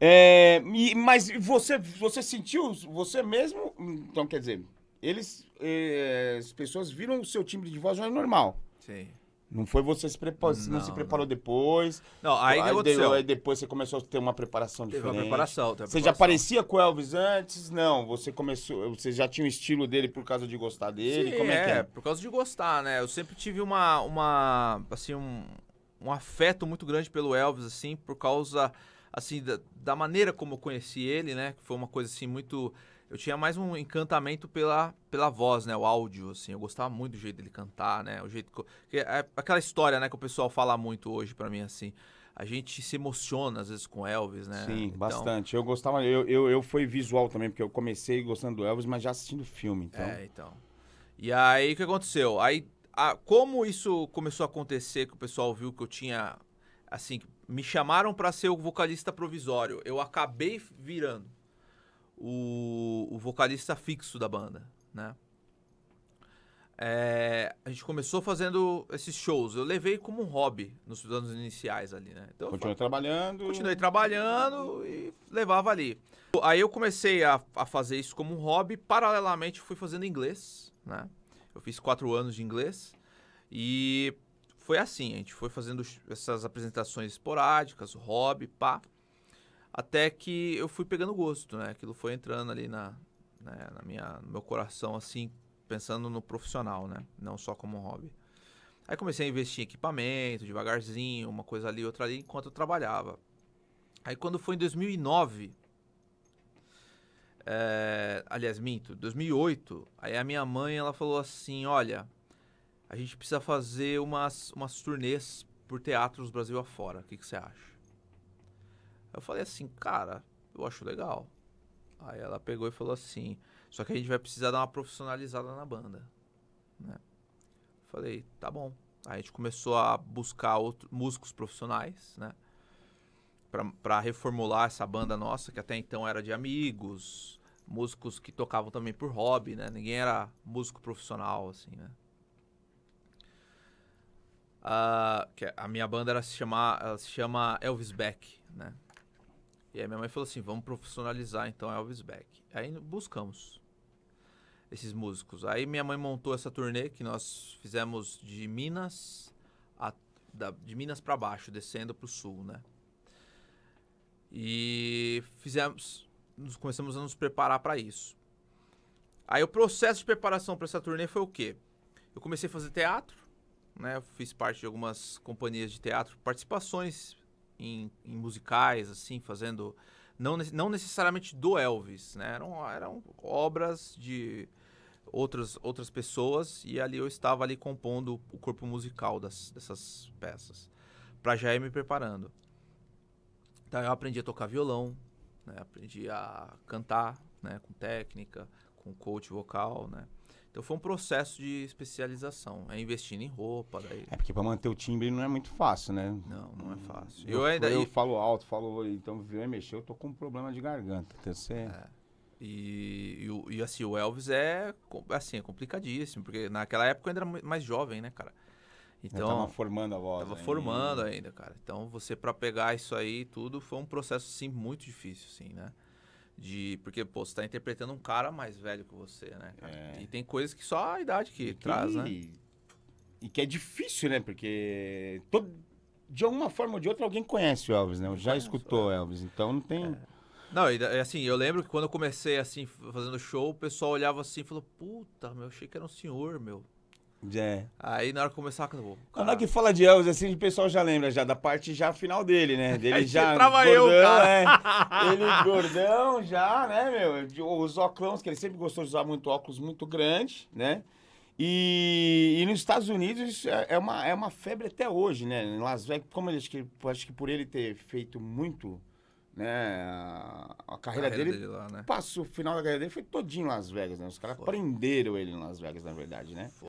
É, e, mas você, você sentiu, você mesmo. Então, quer dizer, eles. É, as pessoas viram o seu timbre de voz, é normal. Sim. Não foi você se preparou, não, não se preparou não. depois. Não, aí, aí, deu, aí, depois você começou a ter uma preparação diferente. Teve uma preparação, teve Você preparação. já parecia com o Elvis antes? Não, você começou, você já tinha o estilo dele por causa de gostar dele? Sim, Como é, é, que é? Por causa de gostar, né? Eu sempre tive uma uma assim um, um afeto muito grande pelo Elvis assim, por causa assim, da, da maneira como eu conheci ele, né? Que foi uma coisa assim muito eu tinha mais um encantamento pela, pela voz, né? O áudio, assim. Eu gostava muito do jeito dele cantar, né? O jeito que, é, é aquela história, né? Que o pessoal fala muito hoje para mim, assim. A gente se emociona, às vezes, com Elvis, né? Sim, então... bastante. Eu gostava... Eu, eu, eu fui visual também, porque eu comecei gostando do Elvis, mas já assistindo filme, então... É, então. E aí, o que aconteceu? Aí, a, como isso começou a acontecer, que o pessoal viu que eu tinha, assim... Que me chamaram para ser o vocalista provisório. Eu acabei virando o, o vocalista fixo da banda, né? É, a gente começou fazendo esses shows. Eu levei como um hobby nos anos iniciais ali, né? Então, trabalhando. Continuei trabalhando e levava ali. Aí eu comecei a, a fazer isso como um hobby. Paralelamente, fui fazendo inglês, né? Eu fiz quatro anos de inglês. E foi assim, a gente foi fazendo essas apresentações esporádicas, hobby, pá, até que eu fui pegando gosto, né? Aquilo foi entrando ali na, né, na minha, no meu coração, assim, pensando no profissional, né? Não só como hobby. Aí comecei a investir em equipamento, devagarzinho, uma coisa ali, outra ali, enquanto eu trabalhava. Aí quando foi em 2009, é, eh, aliás, minto, 2008, aí a minha mãe, ela falou assim, olha, a gente precisa fazer umas, umas turnês por teatros do Brasil afora. O que, que você acha? Eu falei assim, cara, eu acho legal. Aí ela pegou e falou assim, só que a gente vai precisar dar uma profissionalizada na banda. Né? Falei, tá bom. Aí a gente começou a buscar outro, músicos profissionais, né? para reformular essa banda nossa, que até então era de amigos, músicos que tocavam também por hobby, né? Ninguém era músico profissional, assim, né? Uh, que a minha banda era se chamar, ela se chama Elvis Beck, né? E aí minha mãe falou assim, vamos profissionalizar então Elvis Beck. Aí buscamos esses músicos. Aí minha mãe montou essa turnê que nós fizemos de Minas a, da, de Minas para baixo, descendo para o sul, né? E fizemos, nos começamos a nos preparar para isso. Aí o processo de preparação para essa turnê foi o quê? Eu comecei a fazer teatro né? Fiz parte de algumas companhias de teatro, participações em, em musicais, assim, fazendo não, não necessariamente do Elvis, né? Eram, eram obras de outras, outras pessoas e ali eu estava ali compondo o corpo musical das, dessas peças para já ir me preparando. Então eu aprendi a tocar violão, né? aprendi a cantar, né? Com técnica, com coach vocal, né? Então foi um processo de especialização. É investindo em roupa. Daí... É porque para manter o timbre não é muito fácil, né? Não, não é fácil. Eu, eu ainda. Eu falo alto, falo. Então, viu, mexer, eu tô com um problema de garganta. Então É. E, e, e, assim, o Elvis é assim, é complicadíssimo, porque naquela época eu ainda era mais jovem, né, cara? Então, eu tava formando a voz. Tava ainda. formando ainda, cara. Então, você para pegar isso aí tudo foi um processo sim muito difícil, sim né? de porque pô, você está interpretando um cara mais velho que você, né? É. E tem coisas que só a idade que, traz, né? E que é difícil, né? Porque todo... de alguma forma ou de outra alguém conhece o Elvis, né? Eu já escutou é. Elvis, então não tem. É. Não, e, assim, eu lembro que quando eu comecei assim fazendo show, o pessoal olhava assim e falou: "Puta, meu, achei que era um senhor, meu". É. Aí na hora que começar, acabou. Quando Na é hora que fala de Elvis, assim, o pessoal já lembra já da parte já final dele, né? Dele já. Trabalhou, gordão, cara. É, ele gordão já, né, meu? Os óculos, que ele sempre gostou de usar muito óculos muito grande, né? E, e, nos Estados Unidos é, é uma, é uma febre até hoje, né? Em Las Vegas, como ele, acho, que, acho que por ele ter feito muito, né? A, a carreira, a dele, dele lá, né? passou, o final da carreira dele foi todinho em Las Vegas, né? Os caras prenderam ele em Las Vegas, na verdade, né? Foi.